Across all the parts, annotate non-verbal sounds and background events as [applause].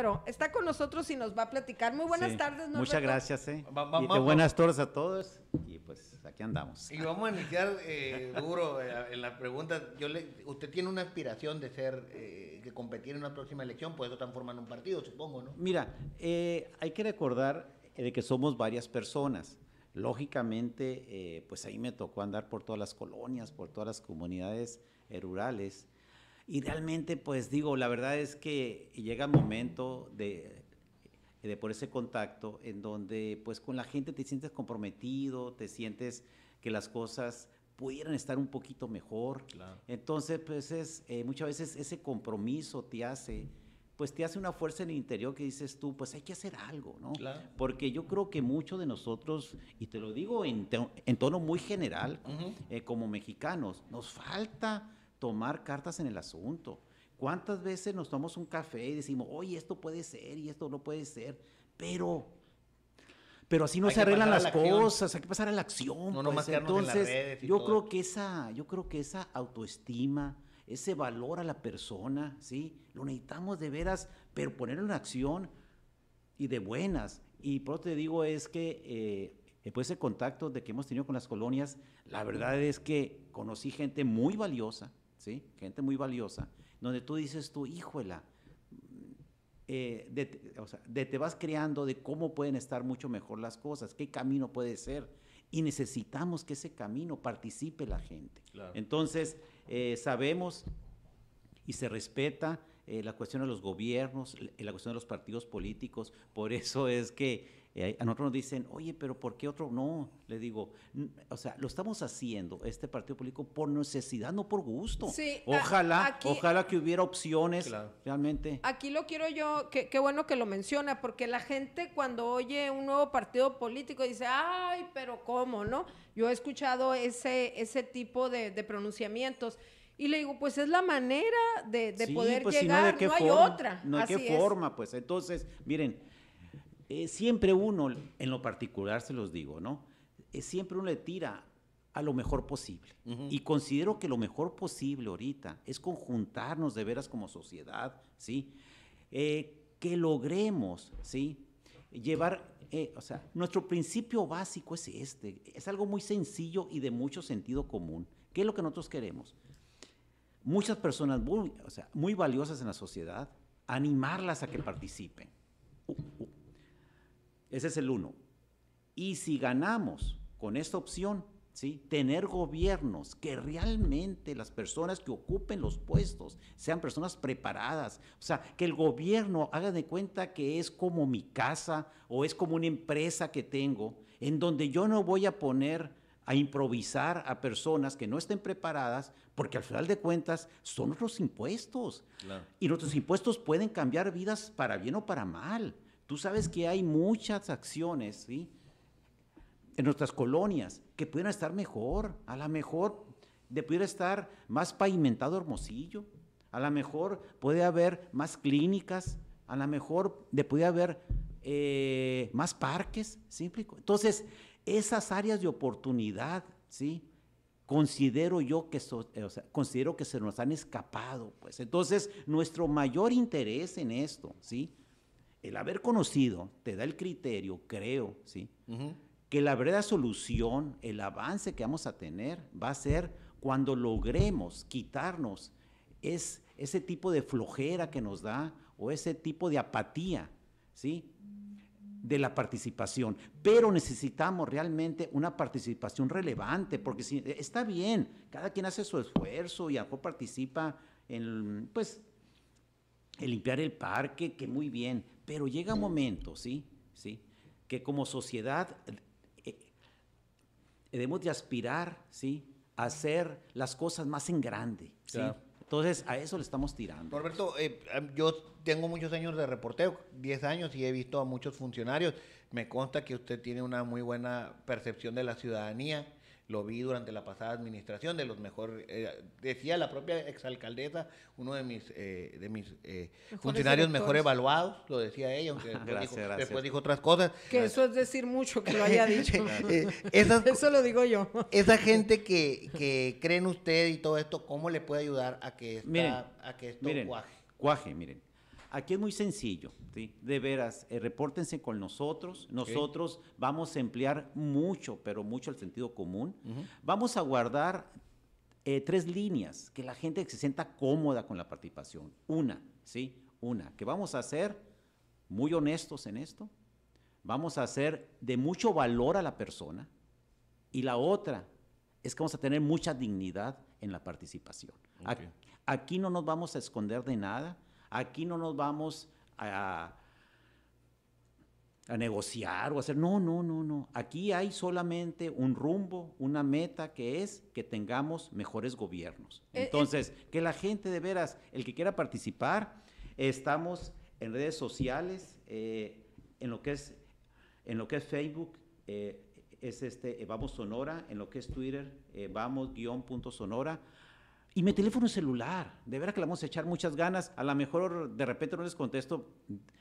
pero está con nosotros y nos va a platicar. Muy buenas tardes, Muchas gracias, eh. y buenas tardes a todos. Y pues aquí andamos. Y vamos a iniciar eh, duro eh, en la pregunta. Yo usted tiene una aspiración de ser, eh, competir en una próxima elección, pues eso en un partido, supongo, ¿no? Mira, hay que recordar de que somos varias personas. Lógicamente, pues ahí me tocó andar por todas las colonias, por todas las comunidades rurales y realmente, pues digo, la verdad es que llega un momento de, de por ese contacto en donde pues con la gente te sientes comprometido, te sientes que las cosas pudieran estar un poquito mejor. Entonces, pues es, eh, muchas veces ese compromiso te hace, pues te hace una fuerza en el interior que dices tú, pues hay que hacer algo, ¿no? Porque yo creo que muchos de nosotros, y te lo digo en, tono muy general, eh, como mexicanos, nos falta tomar cartas en el asunto. ¿Cuántas veces nos tomamos un café y decimos, oye, esto puede ser y esto no puede ser? Pero, pero así no se arreglan las cosas, hay que pasar a la acción. Pues. Entonces, yo creo que esa, yo creo que esa autoestima, ese valor a la persona, ¿sí? Lo necesitamos de veras, pero ponerlo en acción y de buenas. Y por eso te digo es que eh, después de ese contacto de que hemos tenido con las colonias, la verdad es que conocí gente muy valiosa, Gente muy valiosa, donde tú dices tú, híjola, eh, te vas creando de cómo pueden estar mucho mejor las cosas, qué camino puede ser. Y necesitamos que ese camino participe la gente. Entonces, eh, sabemos y se respeta eh, la cuestión de los gobiernos, la cuestión de los partidos políticos. Por eso es que eh, a nosotros nos dicen, oye, pero ¿por qué otro? No, le digo, o sea, lo estamos haciendo, este partido político, por necesidad, no por gusto. Sí, ojalá, ojalá que hubiera opciones realmente. Aquí lo quiero yo, qué bueno que lo menciona, porque la gente cuando oye un nuevo partido político dice, ay, pero ¿cómo? ¿No? Yo he escuchado ese, ese tipo de, pronunciamientos. Y le digo, pues es la manera de, poder pues llegar, no, hay otra. No hay qué forma, pues. Entonces, miren, eh, siempre uno, en lo particular se los digo, ¿no? Eh, siempre uno le tira a lo mejor posible. Y considero que lo mejor posible ahorita es conjuntarnos de veras como sociedad, ¿sí? Eh, que logremos, ¿sí? Llevar, o sea, nuestro principio básico es este, es algo muy sencillo y de mucho sentido común. ¿Qué es lo que nosotros queremos? Muchas personas muy valiosas en la sociedad, animarlas a que participen ese es el uno. Y si ganamos con esta opción, ¿sí? tener gobiernos que realmente las personas que ocupen los puestos sean personas preparadas, o sea, que el gobierno haga de cuenta que es como mi casa o es como una empresa que tengo, en donde yo no voy a poner a improvisar a personas que no estén preparadas, porque al final de cuentas son los impuestos. Y nuestros impuestos pueden cambiar vidas para bien o para mal. Tú sabes que hay muchas acciones ¿sí? en nuestras colonias que pudieran estar mejor, a lo mejor de pudiera estar más pavimentado Hermosillo, a lo mejor puede haber más clínicas, a lo mejor de puede haber eh, más parques, ¿sí? Entonces, esas áreas de oportunidad, ¿sí? Considero yo que, eh, considero que se nos han escapado, pues. Entonces, nuestro mayor interés en esto, ¿sí? el haber conocido te da el criterio, creo, ¿sí? Que la verdadera solución, el avance que vamos a tener va a ser cuando logremos quitarnos ese tipo de flojera que nos da o ese tipo de apatía, ¿sí? de la participación, pero necesitamos realmente una participación relevante, porque si, está bien, cada quien hace su esfuerzo y a participa en, pues, en limpiar el parque, que muy bien, pero llega un momento, ¿sí? ¿Sí? Que como sociedad eh, debemos de aspirar, ¿sí? A hacer las cosas más en grande, Entonces, a eso le estamos tirando. Roberto, eh, em, yo tengo muchos años de reporteo, 10 años, y he visto a muchos funcionarios. Me consta que usted tiene una muy buena percepción de la ciudadanía lo vi durante la pasada administración, de los mejores, eh, decía la propia exalcaldesa, uno de mis, eh, de mis eh, funcionarios mejor evaluados, lo decía ella, aunque [laughs] después, dijo, otras cosas. Que eso es decir mucho que lo haya [laughs] dicho. eso lo digo yo. esa [laughs] gente que, que en usted y todo esto, ¿cómo le puede ayudar a que, esta, a que esto cuaje? Cuaje, miren. Aquí es muy sencillo, de veras, eh, repórtense con nosotros. Nosotros vamos a emplear mucho, pero mucho el sentido común. Vamos a guardar eh, tres líneas, que la gente se sienta cómoda con la participación. Una, ¿sí? Una, que vamos a ser muy honestos en esto, vamos a hacer de mucho valor a la persona y la otra es que vamos a tener mucha dignidad en la participación. Aquí, no nos vamos a esconder de nada, Aquí no nos vamos a, negociar o hacer, no, no, no, no. Aquí hay solamente un rumbo, una meta que es que tengamos mejores gobiernos. Eh, eh. Entonces, que la gente de veras, el que quiera participar, estamos en redes sociales, eh, en lo que es en lo que es Facebook, es este Vamos Sonora, en lo que es Twitter, vamos punto Sonora. Y mi teléfono celular, de veras que le vamos a echar muchas ganas. A lo mejor de repente no les contesto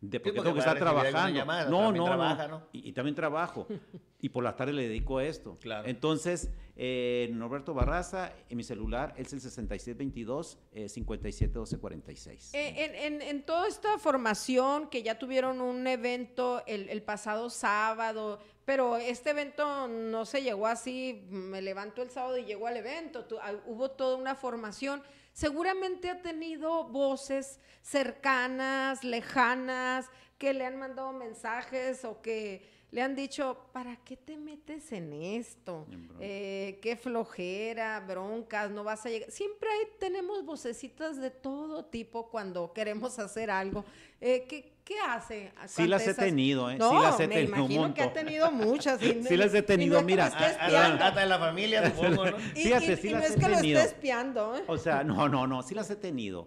de porque, tengo que estar trabajando. no, no, no, y, también trabajo. [laughs] y por la tarde le dedico a esto. Claro. Entonces, eh, Norberto Barraza, en mi celular es el 6722 571246. Eh, eh, en, toda esta formación que ya tuvieron un evento el, pasado sábado, pero este evento no se llegó así, me levanto el sábado y llego al evento, ah, hubo toda una formación. Seguramente ha tenido voces cercanas, lejanas, que le han mandado mensajes o que le han dicho, ¿para qué te metes en esto? Eh, qué flojera, broncas, no vas a llegar. Siempre ahí tenemos vocecitas de todo tipo cuando queremos hacer algo. Eh, ¿qué, hace? Eh, [laughs] sí las he tenido, ¿eh? sí las he me imagino que ha tenido muchas. sí las he tenido, no mira. Hasta ah, ah, en ah, la familia, supongo, ¿no? Y, Fíjate, y, no es que lo esté espiando, ¿eh? O sea, no, no, no, sí las he tenido.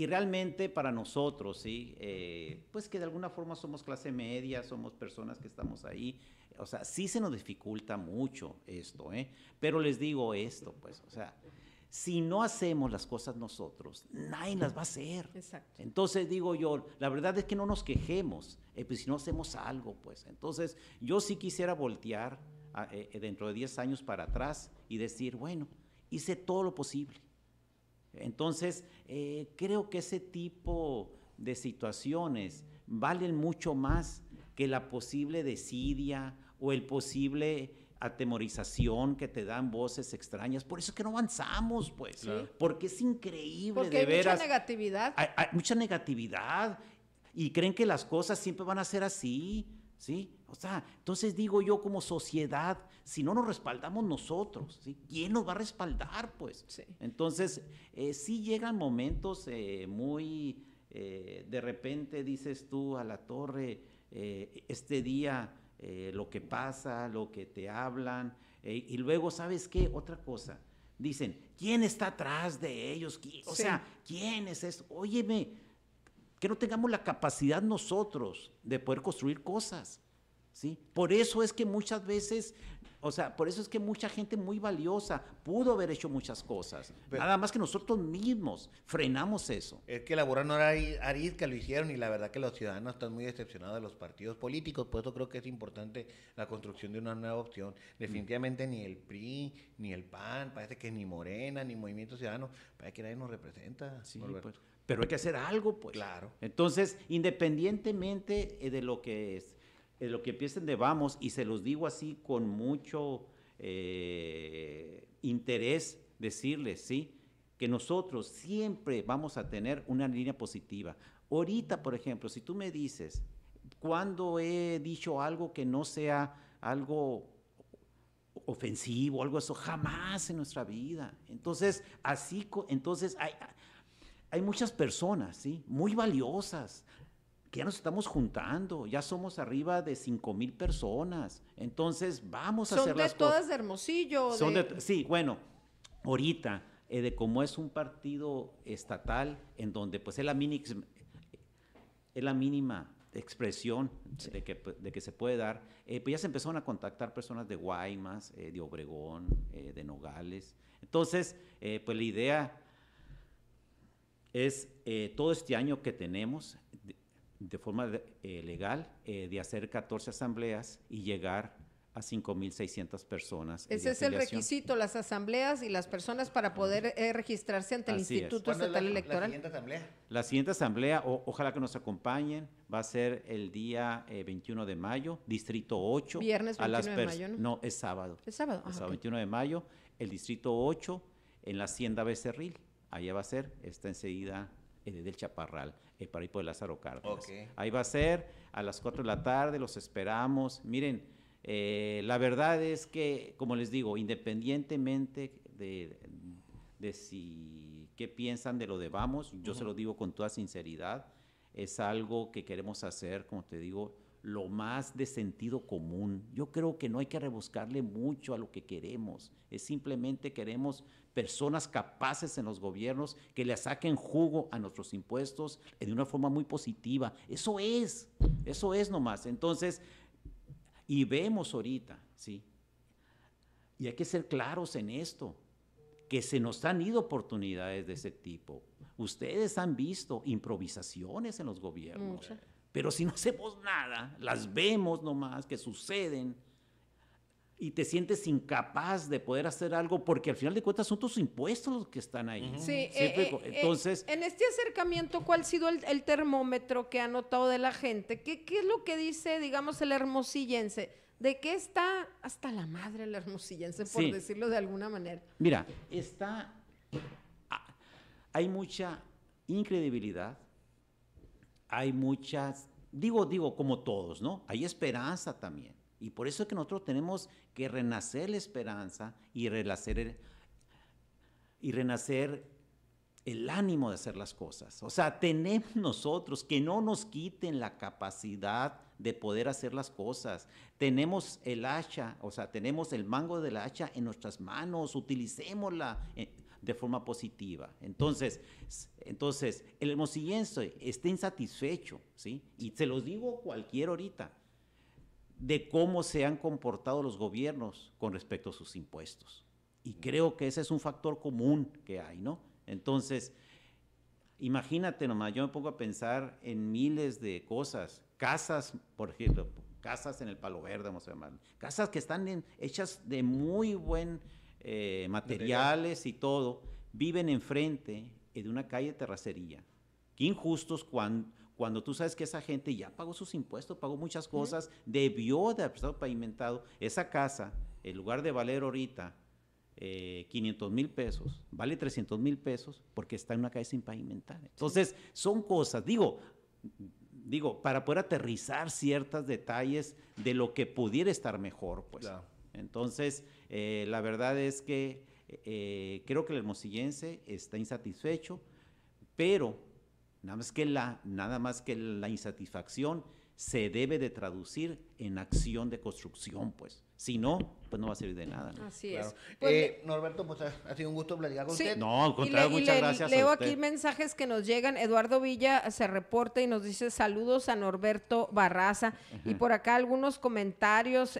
Y realmente para nosotros, ¿sí? Eh, pues que de alguna forma somos clase media, somos personas que estamos ahí. O sea, sí se nos dificulta mucho esto, ¿eh? Pero les digo esto, pues, o sea, si no hacemos las cosas nosotros, nadie las va a hacer. Exacto. Entonces digo yo, la verdad es que no nos quejemos, eh, pues si no hacemos algo, pues. Entonces yo sí quisiera voltear ah, eh, dentro de 10 años para atrás y decir, bueno, hice todo lo posible entonces, eh, creo que ese tipo de situaciones valen mucho más que la posible desidia o el posible atemorización que te dan voces extrañas. Por eso es que no avanzamos, pues. Porque es increíble. Porque hay mucha negatividad. hay mucha negatividad. Y creen que las cosas siempre van a ser así ¿sí? O sea, entonces digo yo como sociedad, si no nos respaldamos nosotros, ¿sí? ¿quién nos va a respaldar, pues? Entonces, eh, sí llegan momentos eh, muy, eh, de repente dices tú a la torre, eh, este día lo que pasa, lo que te hablan, y luego, ¿sabes qué? Otra cosa. Dicen, ¿quién está atrás de ellos? O sea, ¿quién es esto? Óyeme, que no tengamos la capacidad nosotros de poder construir cosas. ¿sí? Por eso es que muchas veces, o sea, por eso es que mucha gente muy valiosa pudo haber hecho muchas cosas. Nada más que nosotros mismos frenamos eso. Es que era Arizca, lo hicieron y la verdad que los ciudadanos están muy decepcionados de los partidos políticos, por eso creo que es importante la construcción de una nueva opción. Mm. Definitivamente ni el PRI, ni el PAN, parece que ni Morena, ni Movimiento Ciudadano, parece que nadie nos representa. Sí, pero hay que hacer algo, pues. Claro. Entonces, independientemente eh, de lo que es, de lo que piensen de vamos, y se los digo así con mucho eh, interés, decirles, ¿sí? Que nosotros siempre vamos a tener una línea positiva. Ahorita, por ejemplo, si tú me dices, cuando he dicho algo que no sea algo ofensivo, algo eso, jamás en nuestra vida. Entonces, así, entonces, hay, hay muchas personas, ¿sí? Muy valiosas, que ya nos estamos juntando, ya somos arriba de 5 mil personas. Entonces, vamos a hacer las Son de todas de Hermosillo. sí, bueno, ahorita, eh, de cómo es un partido estatal en donde pues es la, mínima expresión pues, de, que, se puede dar, eh, pues ya se empezaron a contactar personas de Guaymas, eh, de Obregón, de Nogales. Entonces, pues la idea es eh, todo este año que tenemos de, forma eh, legal eh, de hacer 14 asambleas y llegar a 5.600 personas. Ese es el requisito, las asambleas y las personas para poder registrarse ante el Instituto Estatal Electoral. La siguiente asamblea. La siguiente asamblea, ojalá que nos acompañen, va a ser el día 21 de mayo, Distrito 8. Viernes 21 de mayo, ¿no? ¿no? es sábado. Es sábado. Ah, 21 de mayo, el Distrito 8 en la Hacienda Becerril allá va a ser, está enseguida eh, del Chaparral, el para de Lázaro Ahí va a ser, a las 4 de la tarde, los esperamos. Miren, eh, la verdad es que, como les digo, independientemente de, si qué piensan de lo de Vamos, yo se lo digo con toda sinceridad, es algo que queremos hacer, como te digo, lo más de sentido común. Yo creo que no hay que rebuscarle mucho a lo que queremos. Es simplemente queremos personas capaces en los gobiernos que le saquen jugo a nuestros impuestos de una forma muy positiva. Eso es, eso es nomás. Entonces, y vemos ahorita, ¿sí? Y hay que ser claros en esto que se nos han ido oportunidades de ese tipo. Ustedes han visto improvisaciones en los gobiernos. Pero si no hacemos nada, las vemos nomás que suceden y te sientes incapaz de poder hacer algo porque al final de cuentas son tus impuestos los que están ahí. Sí, eh, eh, eh, entonces... En este acercamiento, ¿cuál ha sido el, termómetro que ha notado de la gente? ¿Qué, ¿Qué es lo que dice, digamos, el hermosillense? ¿De qué está hasta la madre el hermosillense, por decirlo de alguna manera? Mira, está... Ah, hay mucha incredibilidad, hay muchas, digo, digo, como todos, ¿no? Hay esperanza también. Y por eso es que nosotros tenemos que renacer la esperanza y renacer el, y renacer el ánimo de hacer las cosas. O sea, tenemos nosotros que no nos quiten la capacidad de poder hacer las cosas. Tenemos el hacha, o sea, tenemos el mango del hacha en nuestras manos, utilicémosla, eh, de forma positiva. Entonces, entonces el hermosillense está insatisfecho, ¿sí? Y se los digo cualquier ahorita, de cómo se han comportado los gobiernos con respecto a sus impuestos. Y creo que ese es un factor común que hay, ¿no? Entonces, imagínate nomás, yo me pongo a pensar en miles de cosas, casas, por ejemplo, casas en el Palo Verde, vamos a llamar, casas que están hechas de muy buen eh, materiales y todo, viven enfrente eh, de una calle terracería. Qué injustos cuando, tú sabes que esa gente ya pagó sus impuestos, pagó muchas cosas, debió de haber estado pavimentado esa casa, en lugar de valer ahorita 500 eh, mil pesos, vale 300 mil pesos porque está en una calle sin pavimentar. Entonces, son cosas, digo, digo, para poder aterrizar ciertos detalles de lo que pudiera estar mejor, pues. Entonces, eh, la verdad es que eh, creo que el hermosillense está insatisfecho, pero nada más que la, nada más que la insatisfacción se debe de traducir en acción de construcción, pues. Si no, pues no va a servir de nada. Así es. Pues eh, Norberto, pues ha sido un gusto platicar con usted. No, muchas gracias. Leo aquí mensajes que nos llegan. Eduardo Villa se reporta y nos dice saludos a Norberto Barraza. Y por acá algunos comentarios.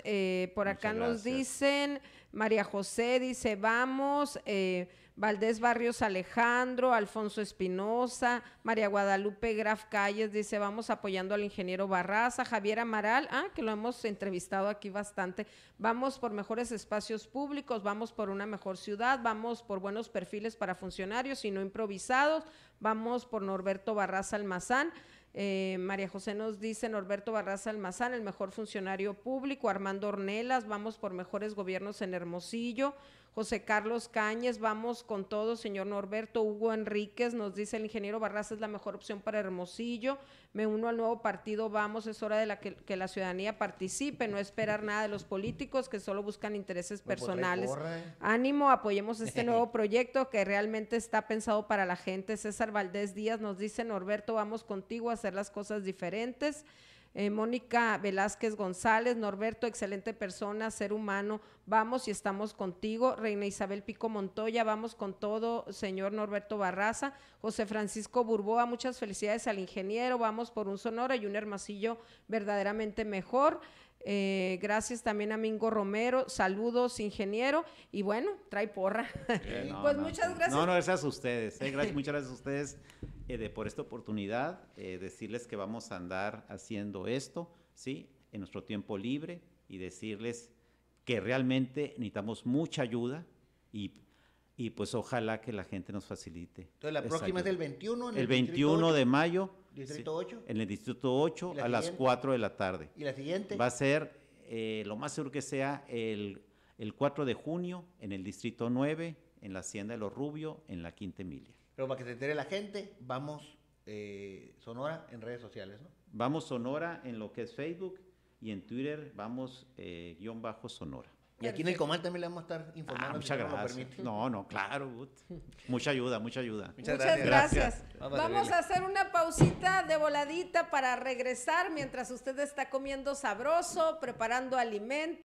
por acá nos dicen. María José dice, vamos, eh, Valdés Barrios Alejandro, Alfonso Espinosa, María Guadalupe Graf Calles dice, vamos apoyando al ingeniero Barraza, Javier Amaral, ah, que lo hemos entrevistado aquí bastante, vamos por mejores espacios públicos, vamos por una mejor ciudad, vamos por buenos perfiles para funcionarios y no improvisados, vamos por Norberto Barraza Almazán. Eh, María José nos dice Norberto Barraza Almazán, el mejor funcionario público, Armando Ornelas, vamos por mejores gobiernos en Hermosillo, José Carlos Cañes, vamos con todo, señor Norberto, Hugo Enríquez, nos dice el ingeniero Barras es la mejor opción para Hermosillo, me uno al nuevo partido, vamos, es hora de la que, que la ciudadanía participe, no esperar nada de los políticos que solo buscan intereses pues, pues, personales. Ánimo, apoyemos este nuevo [laughs] proyecto que realmente está pensado para la gente. César Valdés Díaz nos dice, Norberto, vamos contigo a hacer las cosas diferentes. Eh, Mónica Velázquez González, Norberto, excelente persona, ser humano, vamos y estamos contigo. Reina Isabel Pico Montoya, vamos con todo, señor Norberto Barraza, José Francisco Burboa, muchas felicidades al ingeniero, vamos por un sonoro y un hermosillo verdaderamente mejor. Eh, gracias también a Mingo Romero. Saludos, ingeniero. Y bueno, trae porra. pues muchas gracias. No, no, gracias a ustedes. Eh, [laughs] muchas gracias a ustedes. Eh, por esta oportunidad, eh, decirles que vamos a andar haciendo esto, ¿sí? En nuestro tiempo libre y decirles que realmente necesitamos mucha ayuda y, pues ojalá que la gente nos facilite. Entonces la próxima es el 21. En el, 21 de mayo. Distrito 8. En el Distrito 8 a las 4 de la tarde. ¿Y la siguiente? Va a ser, eh, lo más seguro que sea, el, el 4 de junio en el Distrito 9, en la Hacienda de los rubio, en la Quinta Emilia. Pero para que se entere la gente, vamos eh, Sonora en redes sociales, ¿no? Vamos Sonora en lo que es Facebook y en Twitter vamos eh, guión bajo Sonora. Y aquí en el Comal también le vamos a estar ah, informando. muchas gracias. No, no, claro. [laughs] Mucha ayuda, mucha ayuda. Muchas, gracias. Vamos, a, hacer una pausita de voladita para regresar mientras usted está comiendo sabroso, preparando alimentos.